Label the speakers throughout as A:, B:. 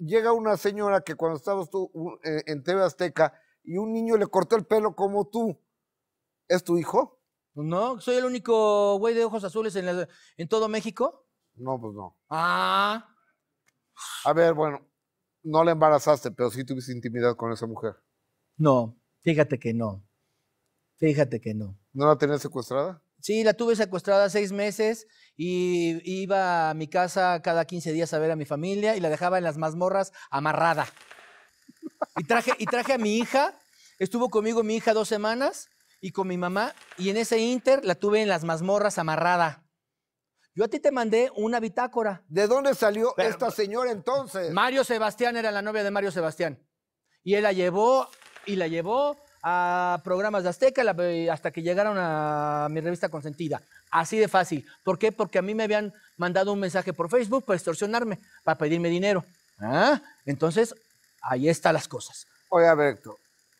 A: llega una señora que cuando estabas tú eh, en TV Azteca y un niño le cortó el pelo como tú, ¿es tu hijo? Pues no, soy el único güey de ojos azules en, todo México. No, pues no. Ah. A ver, bueno, no la embarazaste, pero sí tuviste intimidad con esa mujer. No, fíjate que no. Fíjate que no. ¿No la tenías secuestrada? Sí, la tuve secuestrada seis meses y iba a mi casa cada 15 días a ver a mi familia y la dejaba en las mazmorras amarrada. Y traje, y traje a mi hija, estuvo conmigo mi hija dos semanas y con mi mamá, y en ese inter la tuve en las mazmorras amarrada. Yo a ti te mandé una bitácora. ¿De dónde salió esta señora entonces? Mario Sebastián era la novia de Mario Sebastián. Y él la llevó, y la llevó, a programas de Azteca eh, hasta que llegaron a mi revista consentida. Así de fácil. ¿Por qué? Porque a mí me habían mandado un mensaje por Facebook para extorsionarme, para pedirme dinero. Ah, entonces, ahí están las cosas. Oye, a ver,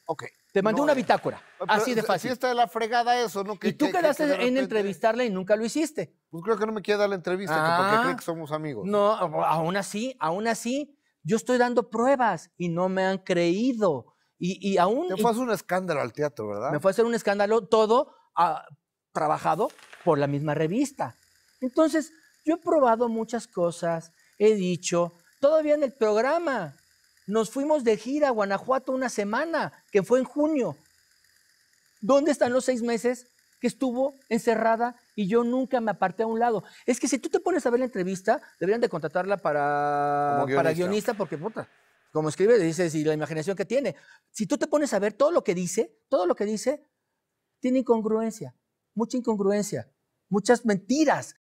A: Ok. Te mandé una eh, bitácora. Eh, así de fácil. Así está la fregada eso, ¿no? Que, y tú quedaste en entrevistarle y nunca lo hiciste. Pues creo que no me quiere dar la entrevista, porque ah. cree que somos amigos. No, aún así, aún así, yo estoy dando pruebas y no me han creído. Y, aún... Te fue a hacer un escándalo al teatro, ¿verdad? Me fue a hacer un escándalo todo ah, trabajado por la misma revista. Entonces, yo he probado muchas cosas, he dicho, todavía en el programa, nos fuimos de gira a Guanajuato una semana, que fue en junio. ¿Dónde están los seis meses que estuvo encerrada y yo nunca me aparté a un lado? Es que si tú te pones a ver la entrevista, deberían de contratarla para para guionista porque puta, como escribe, dices, y la imaginación que tiene. Si tú te pones a ver todo lo que dice, todo lo que dice, tiene incongruencia, mucha incongruencia, muchas mentiras,